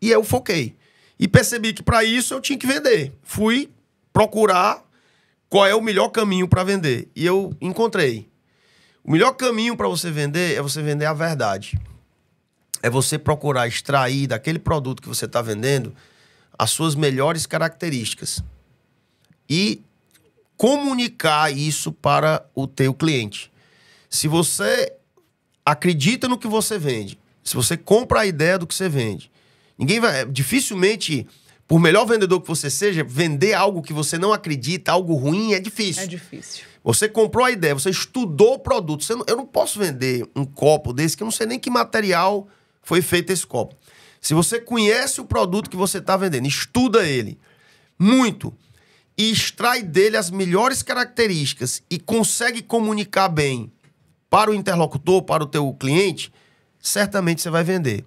E eu foquei. E percebi que para isso eu tinha que vender. Fui procurar qual é o melhor caminho para vender. E eu encontrei. O melhor caminho para você vender é você vender a verdade. É você procurar extrair daquele produto que você está vendendo as suas melhores características e comunicar isso para o teu cliente. Se você acredita no que você vende, se você compra a ideia do que você vende, Ninguém vai. Dificilmente, por melhor vendedor que você seja, vender algo que você não acredita, algo ruim, é difícil. É difícil. Você comprou a ideia, você estudou o produto. Não, eu não posso vender um copo desse que eu não sei nem que material foi feito esse copo. Se você conhece o produto que você está vendendo, estuda ele muito e extrai dele as melhores características e consegue comunicar bem para o interlocutor, para o teu cliente, certamente você vai vender.